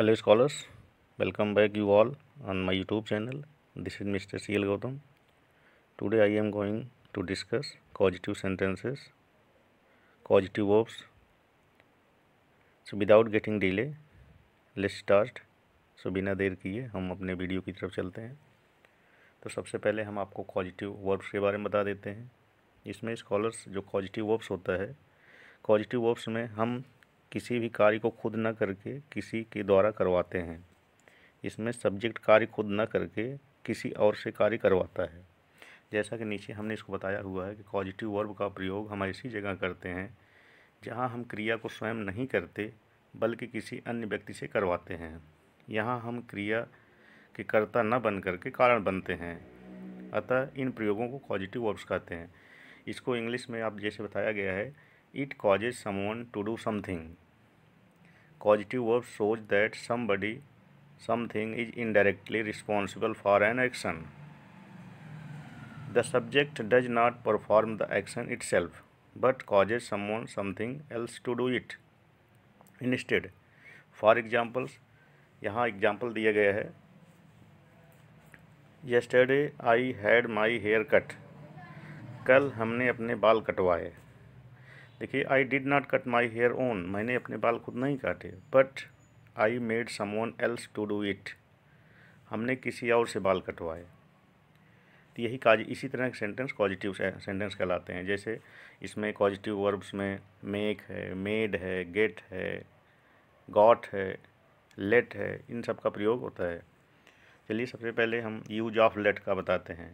hello scholars welcome back you all on my YouTube channel this is mister C L Gautam today I am going to discuss positive sentences positive verbs so without getting delay let's start so बिना देर किए हम अपने video की तरफ चलते हैं तो सबसे पहले हम आपको पॉजिटिव वर्ब्स के बारे में बता देते हैं इसमें स्कॉलर्स जो पॉजिटिव वर्ब्स होता है पॉजिटिव वर्ब्स में हम किसी भी कार्य को खुद न करके किसी के द्वारा करवाते हैं इसमें सब्जेक्ट कार्य खुद न करके किसी और से कार्य करवाता है जैसा कि नीचे हमने इसको बताया हुआ है कि पॉजिटिव वर्ब का प्रयोग हम ऐसी जगह करते हैं जहाँ हम क्रिया को स्वयं नहीं करते बल्कि किसी अन्य व्यक्ति से करवाते हैं यहाँ हम क्रिया के कर्ता न बन करके कारण बनते हैं अतः इन प्रयोगों को पॉजिटिव वर्ब्स कहते हैं इसको इंग्लिश में आप जैसे बताया गया है it causes someone to do something causative verb such that somebody something is indirectly responsible for an action the subject does not perform the action itself but causes someone something else to do it instead for examples यहाँ example दिया गया है yesterday I had my hair cut कल हमने अपने बाल कटवाए देखिए I did not cut my hair own मैंने अपने बाल खुद नहीं काटे but I made someone else to do it हमने किसी और से बाल कटवाए तो यही काज इसी तरह के सेंटेंस पॉजिटिव सेंटेंस कहलाते हैं जैसे इसमें पॉजिटिव वर्ब्स में मेक है मेड है गेट है गॉट है लेट है इन सब का प्रयोग होता है चलिए सबसे पहले हम यूज ऑफ लेट का बताते हैं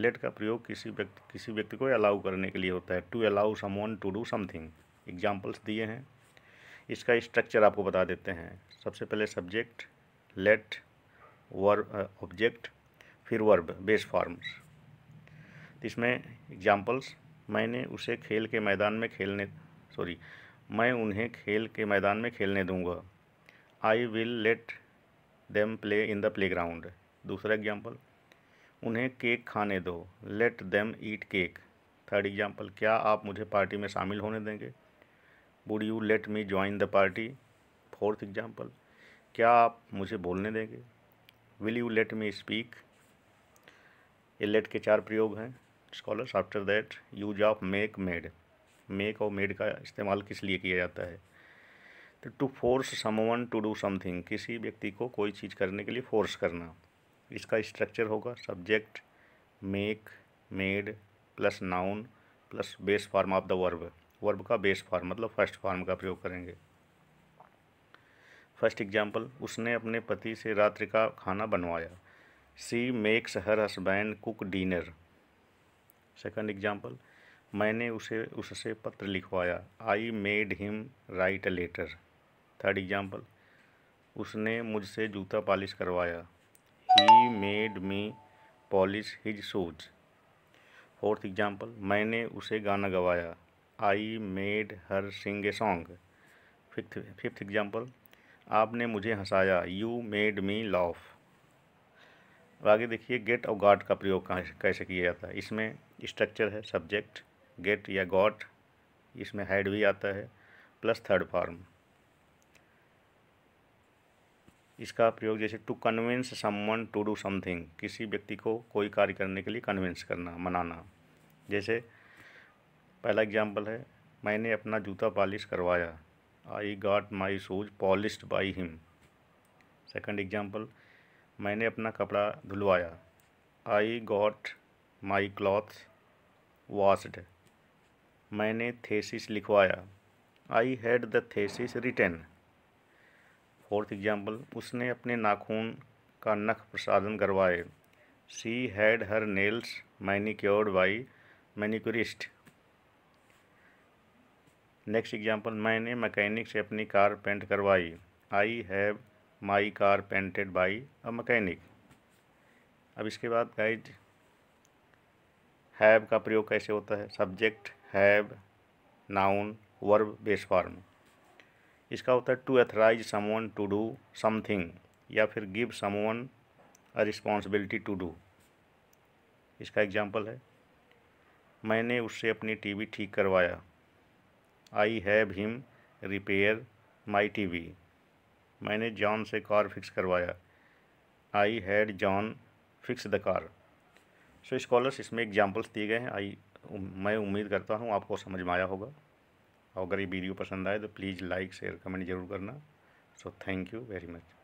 लेट का प्रयोग किसी व्यक्ति किसी व्यक्ति को अलाउ करने के लिए होता है to allow someone to do something examples दिए हैं इसका स्ट्रक्चर आपको बता देते हैं सबसे पहले सब्जेक्ट लेट वर्ब ऑब्जेक्ट फिर वर्ब बेस फॉर्म्स इसमें एग्जाम्पल्स मैंने उसे खेल के मैदान में खेलने सॉरी मैं उन्हें खेल के मैदान में खेलने दूंगा I will let them play in the playground दूसरा एग्जाम्पल उन्हें केक खाने दो let them eat cake third example क्या आप मुझे पार्टी में शामिल होने देंगे would you let me join the party fourth example क्या आप मुझे बोलने देंगे will you let me speak ये लेट के चार प्रयोग हैं scholars after that use of make made make और मेड का इस्तेमाल किस लिए किया जाता है तो to force someone to do something किसी व्यक्ति को कोई चीज़ करने के लिए फोर्स करना इसका स्ट्रक्चर होगा subject make made plus noun plus base form of the verb verb का बेस फॉर्म मतलब फर्स्ट फॉर्म का प्रयोग करेंगे फर्स्ट एग्जाम्पल उसने अपने पति से रात्रि का खाना बनवाया she makes her husband cook dinner second example मैंने उसे उससे पत्र लिखवाया I made him write a letter third example उसने मुझसे जूता पॉलिश करवाया he made me polish his shoes fourth example मैंने उसे गाना गवाया I made her sing a song fifth fifth example आपने मुझे हंसाया यू मेड मी लॉफ आगे देखिए गेट और गॉड का प्रयोग कैसे किया जाता है इसमें स्ट्रक्चर है सब्जेक्ट गेट या गॉड इसमें हेड भी आता है प्लस थर्ड फॉर्म इसका प्रयोग जैसे to convince someone to do something किसी व्यक्ति को कोई कार्य करने के लिए कन्विंस करना मनाना जैसे पहला एग्जाम्पल है मैंने अपना जूता पॉलिश करवाया I got my shoes polish by him second example मैंने अपना कपड़ा धुलवाया I got my cloth washed मैंने थेसिस लिखवाया I had the thesis written fourth example उसने अपने नाखून का नख प्रसादन करवाए she had her nails manicured by manicurist next example मैंने मैकेनिक से अपनी कार पेंट करवाई I have my car painted by a mechanic अब इसके बाद गाइज हैव का प्रयोग कैसे होता है subject have noun verb base form इसका होता है to authorize someone to do something या फिर give someone a responsibility to do इसका एग्जाम्पल है मैंने उससे अपनी टीवी ठीक करवाया I have him repair my TV मैंने जॉन से कार फिक्स करवाया I had John fix the car so scholars इसमें एग्जाम्पल्स दिए गए हैं आई मैं उम्मीद करता हूँ आपको समझ में आया होगा अगर ये वीडियो पसंद आए तो प्लीज़ लाइक शेयर कमेंट जरूर करना so thank you very much